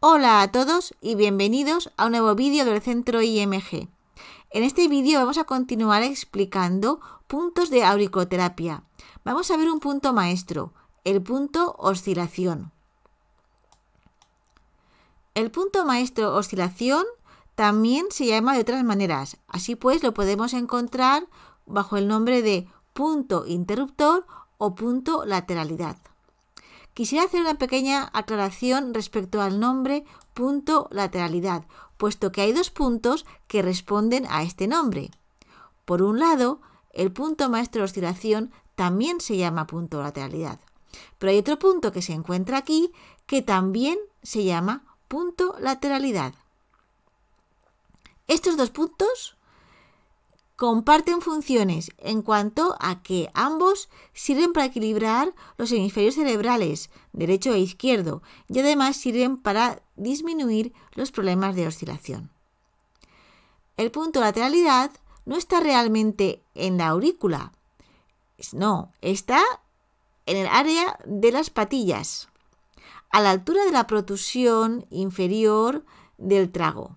Hola a todos y bienvenidos a un nuevo vídeo del centro IMG. En este vídeo vamos a continuar explicando puntos de auricoterapia. Vamos a ver un punto maestro, el punto oscilación. El punto maestro oscilación también se llama de otras maneras, así pues lo podemos encontrar bajo el nombre de punto interruptor o punto lateralidad. Quisiera hacer una pequeña aclaración respecto al nombre punto lateralidad, puesto que hay dos puntos que responden a este nombre. Por un lado, el punto maestro de oscilación también se llama punto lateralidad, pero hay otro punto que se encuentra aquí que también se llama punto lateralidad. Estos dos puntos comparten funciones en cuanto a que ambos sirven para equilibrar los hemisferios cerebrales, derecho e izquierdo, y además sirven para disminuir los problemas de oscilación. El punto lateralidad no está realmente en la aurícula, no, está en el área de las patillas, a la altura de la protusión inferior del trago.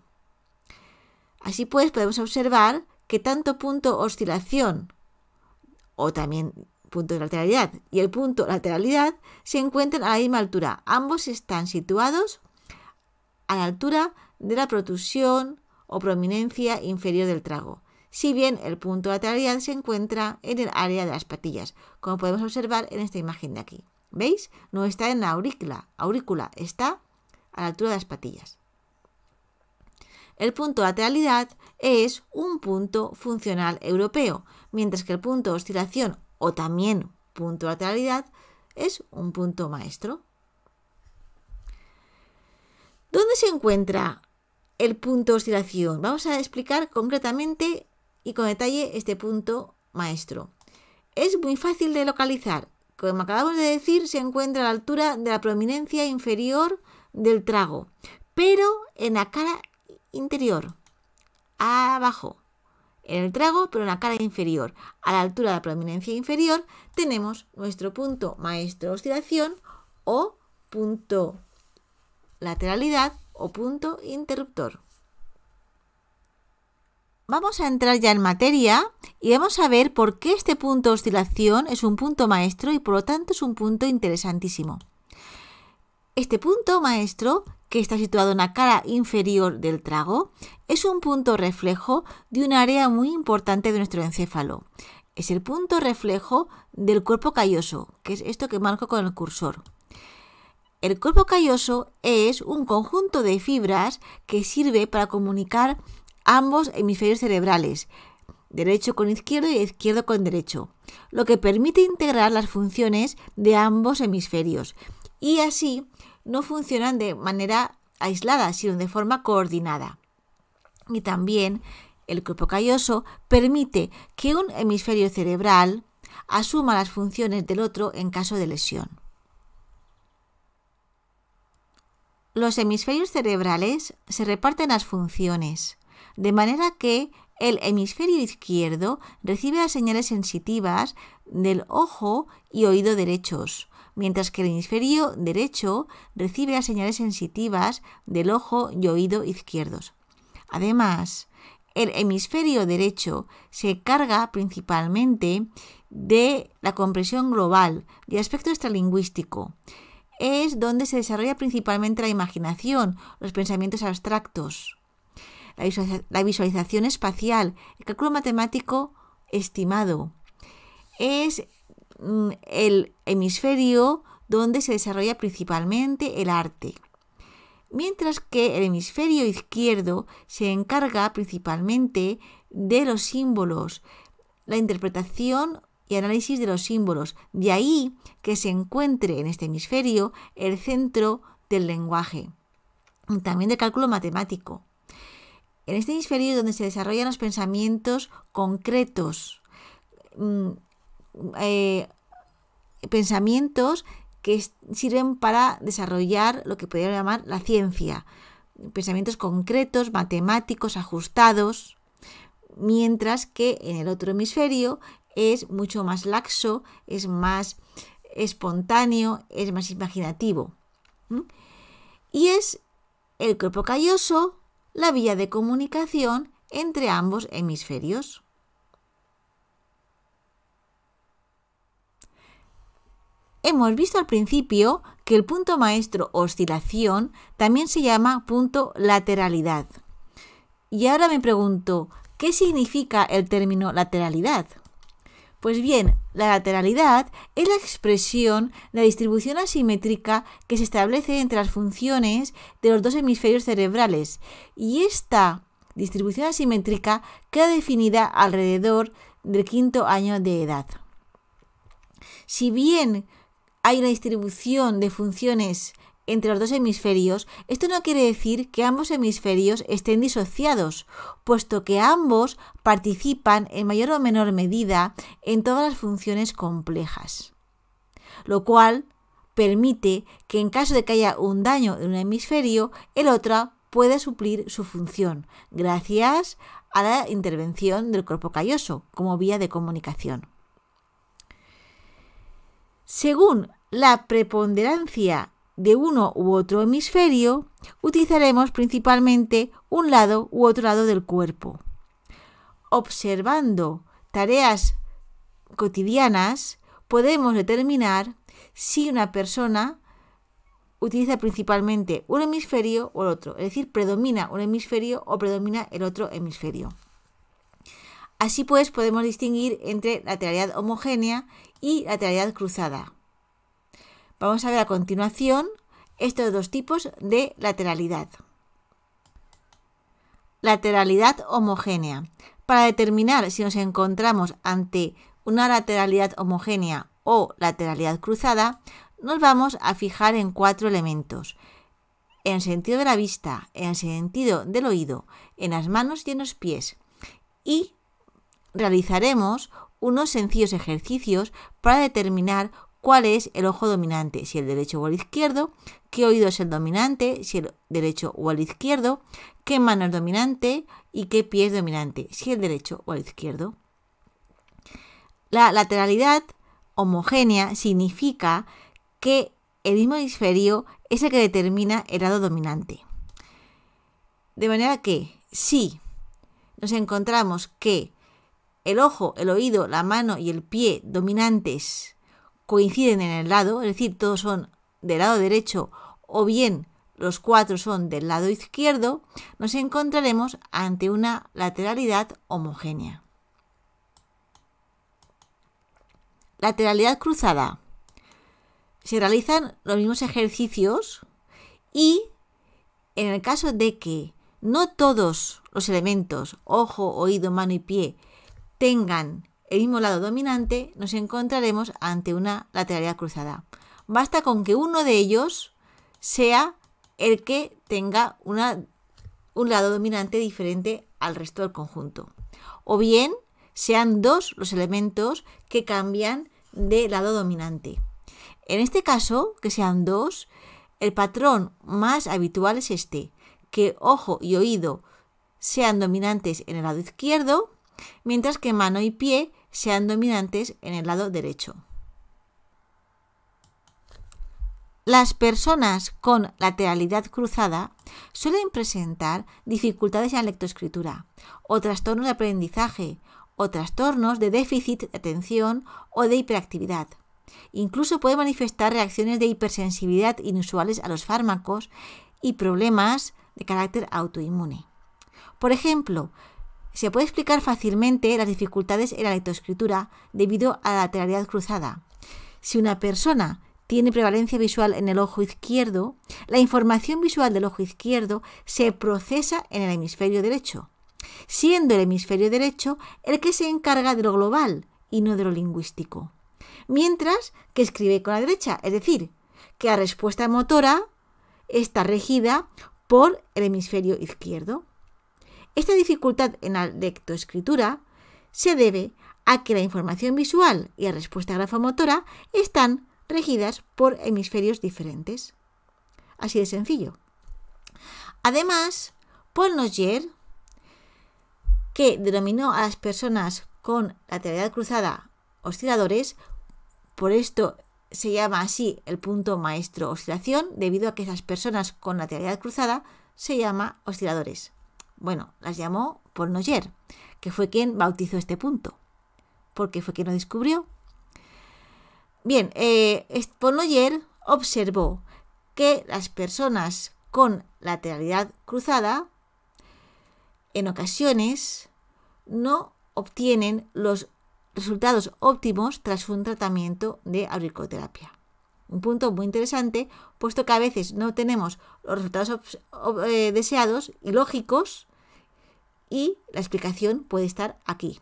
Así pues, podemos observar que tanto punto oscilación o también punto de lateralidad y el punto lateralidad se encuentran a la misma altura. Ambos están situados a la altura de la protusión o prominencia inferior del trago, si bien el punto lateralidad se encuentra en el área de las patillas, como podemos observar en esta imagen de aquí. ¿Veis? No está en la aurícula, aurícula está a la altura de las patillas. El punto de lateralidad es un punto funcional europeo, mientras que el punto de oscilación o también punto de lateralidad es un punto maestro. ¿Dónde se encuentra el punto de oscilación? Vamos a explicar concretamente y con detalle este punto maestro. Es muy fácil de localizar. Como acabamos de decir, se encuentra a la altura de la prominencia inferior del trago, pero en la cara interior, abajo. En el trago, pero en la cara inferior, a la altura de la prominencia inferior, tenemos nuestro punto maestro oscilación o punto lateralidad o punto interruptor. Vamos a entrar ya en materia y vamos a ver por qué este punto de oscilación es un punto maestro y por lo tanto es un punto interesantísimo. Este punto maestro que está situado en la cara inferior del trago, es un punto reflejo de un área muy importante de nuestro encéfalo. Es el punto reflejo del cuerpo calloso, que es esto que marco con el cursor. El cuerpo calloso es un conjunto de fibras que sirve para comunicar ambos hemisferios cerebrales, derecho con izquierdo y izquierdo con derecho, lo que permite integrar las funciones de ambos hemisferios y así no funcionan de manera aislada, sino de forma coordinada. Y también el cuerpo calloso permite que un hemisferio cerebral asuma las funciones del otro en caso de lesión. Los hemisferios cerebrales se reparten las funciones, de manera que el hemisferio izquierdo recibe las señales sensitivas del ojo y oído derechos, mientras que el hemisferio derecho recibe las señales sensitivas del ojo y oído izquierdos. Además, el hemisferio derecho se carga principalmente de la comprensión global y aspecto extralingüístico. Es donde se desarrolla principalmente la imaginación, los pensamientos abstractos, la, la visualización espacial, el cálculo matemático estimado. Es Mm, el hemisferio donde se desarrolla principalmente el arte, mientras que el hemisferio izquierdo se encarga principalmente de los símbolos, la interpretación y análisis de los símbolos. De ahí que se encuentre en este hemisferio el centro del lenguaje, también del cálculo matemático. En este hemisferio es donde se desarrollan los pensamientos concretos, mm, eh, pensamientos que sirven para desarrollar lo que podríamos llamar la ciencia, pensamientos concretos, matemáticos, ajustados, mientras que en el otro hemisferio es mucho más laxo, es más espontáneo, es más imaginativo. Y es el cuerpo calloso la vía de comunicación entre ambos hemisferios. Hemos visto al principio que el punto maestro oscilación también se llama punto lateralidad. Y ahora me pregunto, ¿qué significa el término lateralidad? Pues bien, la lateralidad es la expresión de la distribución asimétrica que se establece entre las funciones de los dos hemisferios cerebrales y esta distribución asimétrica queda definida alrededor del quinto año de edad. Si bien hay una distribución de funciones entre los dos hemisferios, esto no quiere decir que ambos hemisferios estén disociados, puesto que ambos participan en mayor o menor medida en todas las funciones complejas, lo cual permite que en caso de que haya un daño en un hemisferio, el otro pueda suplir su función, gracias a la intervención del cuerpo calloso como vía de comunicación. Según la preponderancia de uno u otro hemisferio, utilizaremos principalmente un lado u otro lado del cuerpo. Observando tareas cotidianas, podemos determinar si una persona utiliza principalmente un hemisferio o el otro, es decir, predomina un hemisferio o predomina el otro hemisferio. Así pues, podemos distinguir entre lateralidad homogénea y lateralidad cruzada. Vamos a ver a continuación estos dos tipos de lateralidad. Lateralidad homogénea. Para determinar si nos encontramos ante una lateralidad homogénea o lateralidad cruzada, nos vamos a fijar en cuatro elementos. En sentido de la vista, en sentido del oído, en las manos y en los pies. Y realizaremos unos sencillos ejercicios para determinar cuál es el ojo dominante, si el derecho o el izquierdo, qué oído es el dominante, si el derecho o el izquierdo, qué mano es dominante y qué pie es dominante, si el derecho o el izquierdo. La lateralidad homogénea significa que el mismo hemisferio es el que determina el lado dominante. De manera que si nos encontramos que el ojo, el oído, la mano y el pie dominantes coinciden en el lado, es decir, todos son del lado derecho o bien los cuatro son del lado izquierdo, nos encontraremos ante una lateralidad homogénea. Lateralidad cruzada. Se realizan los mismos ejercicios y en el caso de que no todos los elementos, ojo, oído, mano y pie, tengan el mismo lado dominante, nos encontraremos ante una lateralidad cruzada. Basta con que uno de ellos sea el que tenga un lado dominante diferente al resto del conjunto. O bien sean dos los elementos que cambian de lado dominante. En este caso, que sean dos, el patrón más habitual es este, que ojo y oído sean dominantes en el lado izquierdo mientras que mano y pie sean dominantes en el lado derecho. Las personas con lateralidad cruzada suelen presentar dificultades en la lectoescritura, o trastornos de aprendizaje, o trastornos de déficit de atención o de hiperactividad. Incluso puede manifestar reacciones de hipersensibilidad inusuales a los fármacos y problemas de carácter autoinmune. Por ejemplo, se puede explicar fácilmente las dificultades en la lectoescritura debido a la lateralidad cruzada. Si una persona tiene prevalencia visual en el ojo izquierdo, la información visual del ojo izquierdo se procesa en el hemisferio derecho, siendo el hemisferio derecho el que se encarga de lo global y no de lo lingüístico. Mientras que escribe con la derecha, es decir, que la respuesta motora está regida por el hemisferio izquierdo. Esta dificultad en la lectoescritura se debe a que la información visual y la respuesta grafomotora están regidas por hemisferios diferentes. Así de sencillo. Además, Paul Nogier, que denominó a las personas con lateralidad cruzada osciladores, por esto se llama así el punto maestro oscilación, debido a que esas personas con lateralidad cruzada se llama osciladores. Bueno, las llamó Pornoyer, que fue quien bautizó este punto, porque fue quien lo descubrió. Bien, eh, observó que las personas con lateralidad cruzada en ocasiones no obtienen los resultados óptimos tras un tratamiento de auriculoterapia. Un punto muy interesante, puesto que a veces no tenemos los resultados eh, deseados y lógicos y la explicación puede estar aquí.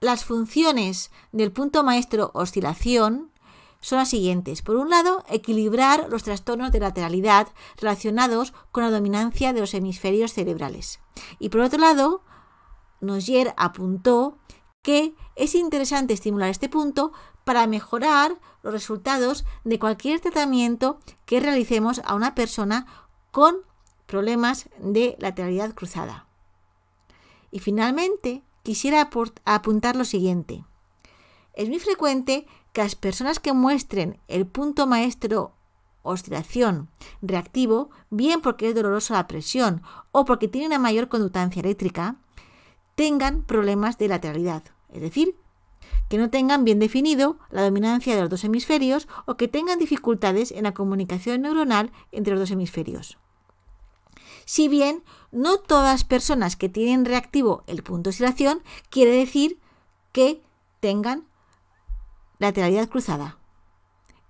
Las funciones del punto maestro oscilación son las siguientes. Por un lado, equilibrar los trastornos de lateralidad relacionados con la dominancia de los hemisferios cerebrales. Y por otro lado, Nogier apuntó que es interesante estimular este punto para mejorar los resultados de cualquier tratamiento que realicemos a una persona con problemas de lateralidad cruzada. Y finalmente, quisiera apuntar lo siguiente. Es muy frecuente que las personas que muestren el punto maestro oscilación reactivo, bien porque es dolorosa la presión o porque tiene una mayor conductancia eléctrica, tengan problemas de lateralidad, es decir, que no tengan bien definido la dominancia de los dos hemisferios o que tengan dificultades en la comunicación neuronal entre los dos hemisferios. Si bien no todas las personas que tienen reactivo el punto de oscilación quiere decir que tengan lateralidad cruzada.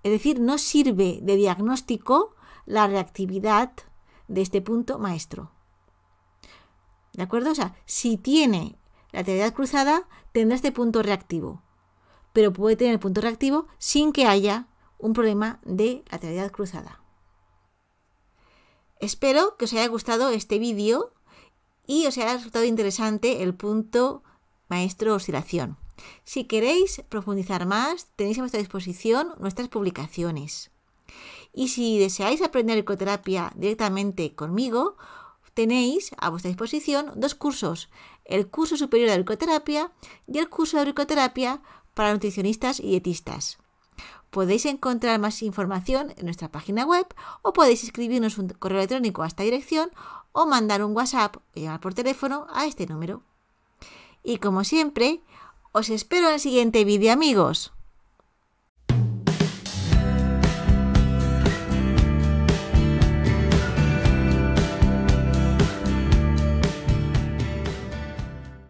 Es decir, no sirve de diagnóstico la reactividad de este punto maestro. ¿De acuerdo? O sea, si tiene lateralidad cruzada, tendrá este punto reactivo. Pero puede tener el punto reactivo sin que haya un problema de lateralidad cruzada. Espero que os haya gustado este vídeo y os haya resultado interesante el punto maestro oscilación. Si queréis profundizar más, tenéis a vuestra disposición nuestras publicaciones. Y si deseáis aprender ecoterapia directamente conmigo, tenéis a vuestra disposición dos cursos, el curso superior de ecoterapia y el curso de ecoterapia para nutricionistas y dietistas. Podéis encontrar más información en nuestra página web o podéis escribirnos un correo electrónico a esta dirección o mandar un WhatsApp o llamar por teléfono a este número. Y como siempre, os espero en el siguiente vídeo amigos.